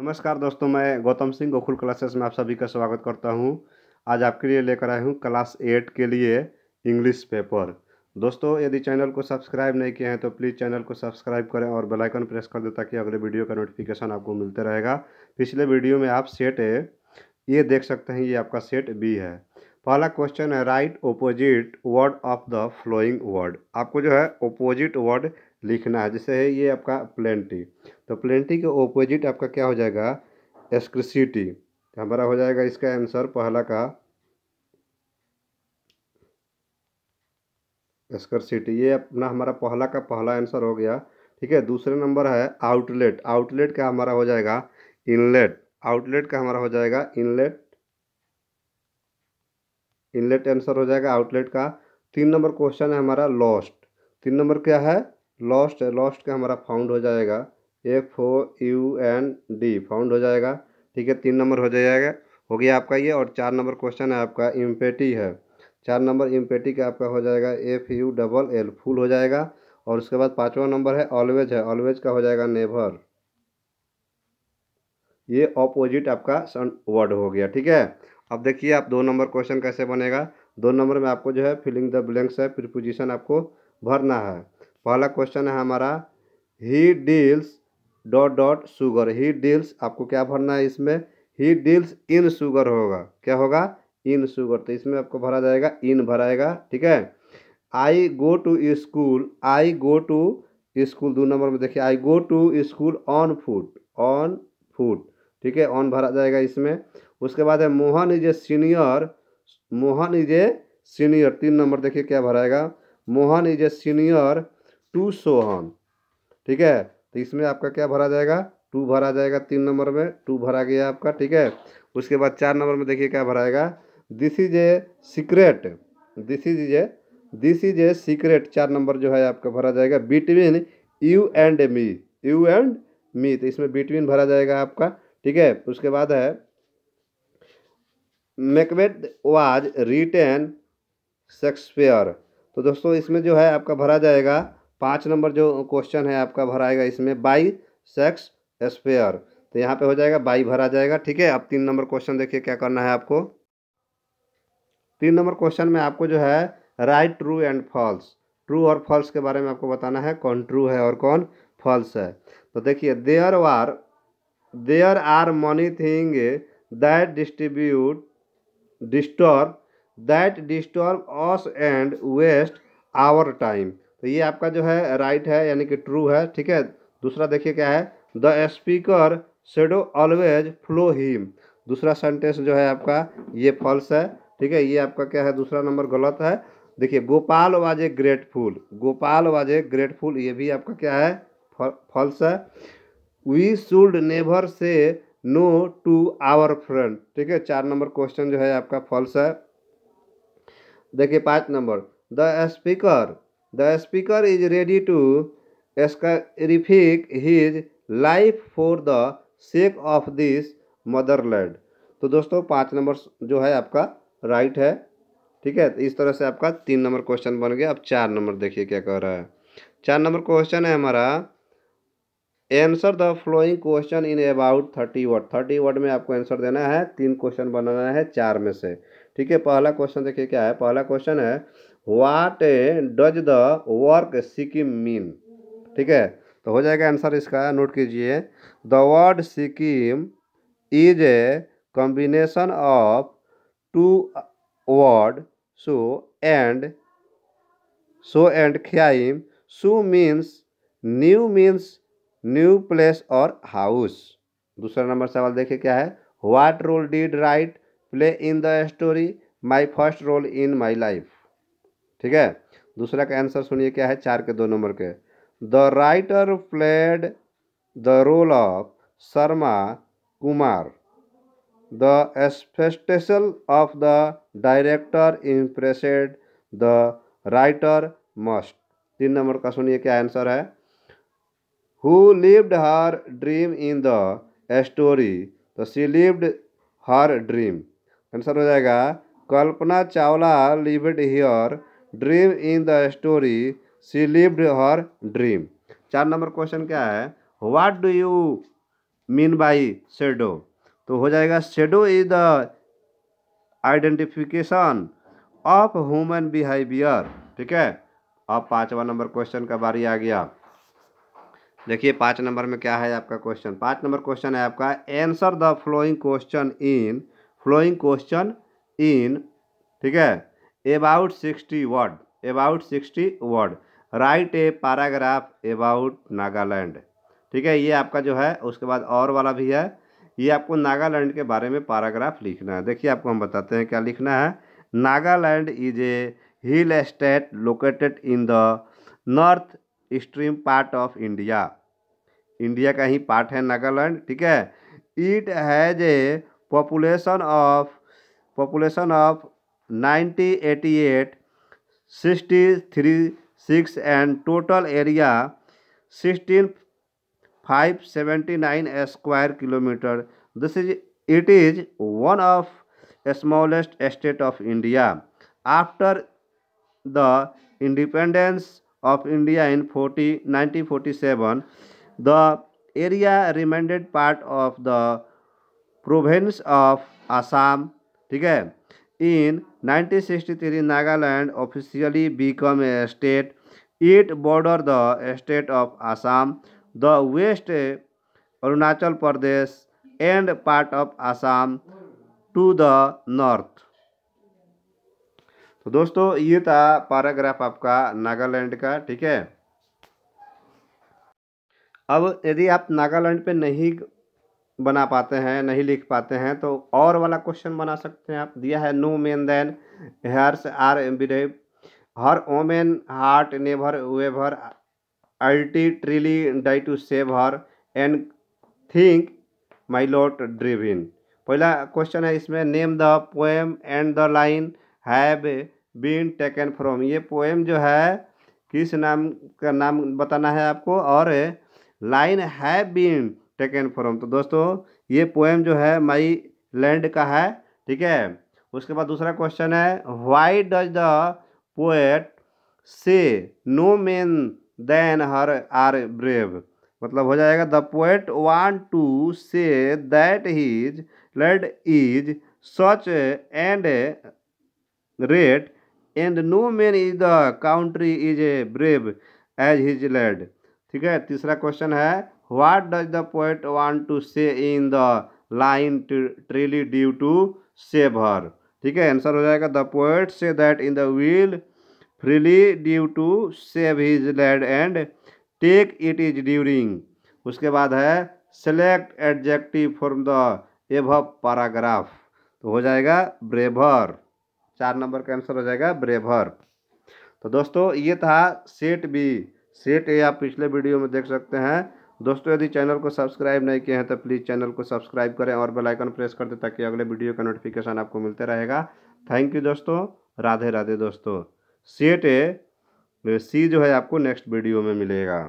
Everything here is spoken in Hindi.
नमस्कार दोस्तों मैं गौतम सिंह गोकुल क्लासेस में आप सभी का स्वागत करता हूं आज आपके लिए लेकर आया हूं क्लास एट के लिए इंग्लिश पेपर दोस्तों यदि चैनल को सब्सक्राइब नहीं किए हैं तो प्लीज़ चैनल को सब्सक्राइब करें और बेल आइकन प्रेस कर दें ताकि अगले वीडियो का नोटिफिकेशन आपको मिलते रहेगा पिछले वीडियो में आप सेट ए ये देख सकते हैं ये आपका सेट बी है पहला क्वेश्चन है write opposite word of the flowing word आपको जो है ओपोजिट वर्ड लिखना है जैसे है ये आपका प्लेंटी तो प्लेंटी के ओपोजिट आपका क्या हो जाएगा एक्सक्रिसिटी तो हमारा हो जाएगा इसका आंसर पहला का एस्करसिटी ये अपना हमारा पहला का पहला आंसर हो गया ठीक है दूसरे नंबर है आउटलेट आउटलेट का हमारा हो जाएगा इनलेट आउटलेट का हमारा हो जाएगा इनलेट इनलेट आंसर हो जाएगा आउटलेट का तीन नंबर क्वेश्चन है हमारा लॉस्ट तीन नंबर क्या है लॉस्ट है लॉस्ट का हमारा फाउंड हो जाएगा F O U N D found हो जाएगा ठीक है तीन नंबर हो जाएगा हो गया आपका ये और चार नंबर क्वेश्चन है आपका इम्पेटी है चार नंबर इम्पेटी का आपका हो जाएगा F U double L full हो जाएगा और उसके बाद पाँचवा नंबर है ऑलवेज है ऑलवेज का हो जाएगा नेवर ये ऑपोजिट आपका वर्ड हो गया ठीक है अब देखिए आप दो नंबर क्वेश्चन कैसे बनेगा दो नंबर में आपको जो है फिलिंग द ब्लैंक्स है प्रिपोजिशन आपको भरना है पहला क्वेश्चन है हमारा he deals dot dot sugar he deals आपको क्या भरना है इसमें ही डील्स इन शुगर होगा क्या होगा इन शुगर तो इसमें आपको भरा जाएगा इन भराएगा ठीक है I go to school I go to school दो नंबर में देखिए I go to school on foot on foot ठीक है ऑन भरा जाएगा इसमें उसके बाद है Mohan is a senior Mohan is a senior तीन नंबर देखिए क्या भराएगा Mohan is a senior to Sohan ठीक है तो इसमें आपका क्या भरा जाएगा टू भरा जाएगा तीन नंबर में टू भरा गया आपका ठीक है उसके बाद चार नंबर में देखिए क्या भरा जाएगा this is a secret this is is a this is a secret चार नंबर जो है आपका भरा जाएगा between you and me you and me तो इसमें बिटवीन भरा जाएगा आपका ठीक है उसके बाद है मेकवेट वाज रिटेन शेक्सपियर तो दोस्तों इसमें जो है आपका भरा जाएगा पाँच नंबर जो क्वेश्चन है आपका भराएगा इसमें बाई सेक्स स्पेयर तो यहाँ पे हो जाएगा बाई भरा जाएगा ठीक है अब तीन नंबर क्वेश्चन देखिए क्या करना है आपको तीन नंबर क्वेश्चन में आपको जो है write true and false true और फॉल्स के बारे में आपको बताना है कौन ट्रू है और कौन फॉल्स है तो देखिए there are there are many thing that distribute disturb that disturb us and waste our time तो ये आपका जो है राइट है यानी कि ट्रू है ठीक है दूसरा देखिए क्या है the speaker shadow always flow him दूसरा सेंटेंस जो है आपका ये फॉल्स है ठीक है ये आपका क्या है दूसरा नंबर गलत है देखिए Gopal was a grateful Gopal was a grateful ये भी आपका क्या है फॉल्स है we should never say no to our friend ठीक है चार नंबर क्वेश्चन जो है आपका फॉल्स है देखिए पाँच number the speaker the speaker is ready to sacrifice his life for the sake of this motherland तो दोस्तों पाँच नंबर जो है आपका राइट है ठीक है तो इस तरह से आपका तीन नंबर क्वेश्चन बन गया अब चार नंबर देखिए क्या कह रहा है चार नंबर क्वेश्चन है हमारा answer the flowing question in about thirty word thirty word में आपको आंसर देना है तीन क्वेश्चन बनाना है चार में से ठीक है पहला क्वेश्चन देखिए क्या है पहला क्वेश्चन है what does the work Sikkim mean ठीक है तो हो जाएगा आंसर इसका नोट कीजिए the word Sikkim is a combination of two word so and so and ख्याम so means new means new place और हाउस दूसरा नंबर सवाल देखिए क्या है what role did right play in the story my first role in my life ठीक है दूसरा का आंसर सुनिए क्या है चार के दो नंबर के the writer played the role of Sharma Kumar the expectation of the director impressed the writer must तीन नंबर का सुनिए क्या आंसर है who lived her dream in the story तो she lived her dream answer हो जाएगा Kalpana Chawla lived here dream in the story she lived her dream चार नंबर क्वेश्चन क्या है what do you mean by shadow तो हो जाएगा shadow is the identification of human behaviour ठीक है अब पांचवा नंबर क्वेश्चन का बारी आ गया देखिए पाँच नंबर में क्या है आपका क्वेश्चन पांच नंबर क्वेश्चन है आपका answer the flowing question in flowing question in ठीक है about sixty word about sixty word write a paragraph about Nagaland ठीक है ये आपका जो है उसके बाद और वाला भी है ये आपको नागालैंड के बारे में पैराग्राफ लिखना है देखिए आपको हम बताते हैं क्या लिखना है Nagaland is a hill state located in the north stream part of India India का ही पार्ट है नागालैंड ठीक है it has a population of population of ninety eighty eight sixty three six and total area sixteen five seventy nine square kilometre this is it is one of smallest state of India after the independence of India in forty nineteen forty seven the area remained part of the province of Assam ठीक है In 1963, Nagaland officially became a state. It bordered the state of Assam, the West Arunachal Pradesh, and part of Assam to the north. तो दोस्तों ये था पैराग्राफ आपका नागालैंड का ठीक है अब यदि आप नागालैंड पे नहीं बना पाते हैं नहीं लिख पाते हैं तो और वाला क्वेश्चन बना सकते हैं आप दिया है no men then hers are डेव her women heart never waver all truly die to save her and think my lot drive in पहला क्वेश्चन है इसमें name the poem and the line have been taken from ये पोएम जो है किस नाम का नाम बताना है आपको और line have been taken from तो दोस्तों ये पोएम जो है माई लैंड का है ठीक है उसके बाद दूसरा क्वेश्चन है why does the poet say no man then her are brave मतलब हो जाएगा the poet want to say that his led is such and rate and no man is the country is a brave as his led ठीक है तीसरा क्वेश्चन है what does the poet want to say in the line truly due to save her ठीक है आंसर हो जाएगा the poet say that in the wheel freely due to save his land and take it is during उसके बाद है सेलेक्ट एडजेक्टिव फ्रॉम द एव पैराग्राफ तो हो जाएगा ब्रेभर चार नंबर का आंसर हो जाएगा ब्रेभर तो दोस्तों ये था सेट बी सेट ए आप पिछले वीडियो में देख सकते हैं दोस्तों यदि चैनल को सब्सक्राइब नहीं किए हैं तो प्लीज़ चैनल को सब्सक्राइब करें और बेल आइकन प्रेस कर दें ताकि अगले वीडियो का नोटिफिकेशन आपको मिलते रहेगा थैंक यू दोस्तों राधे राधे दोस्तों सेट ए सी जो है आपको नेक्स्ट वीडियो में मिलेगा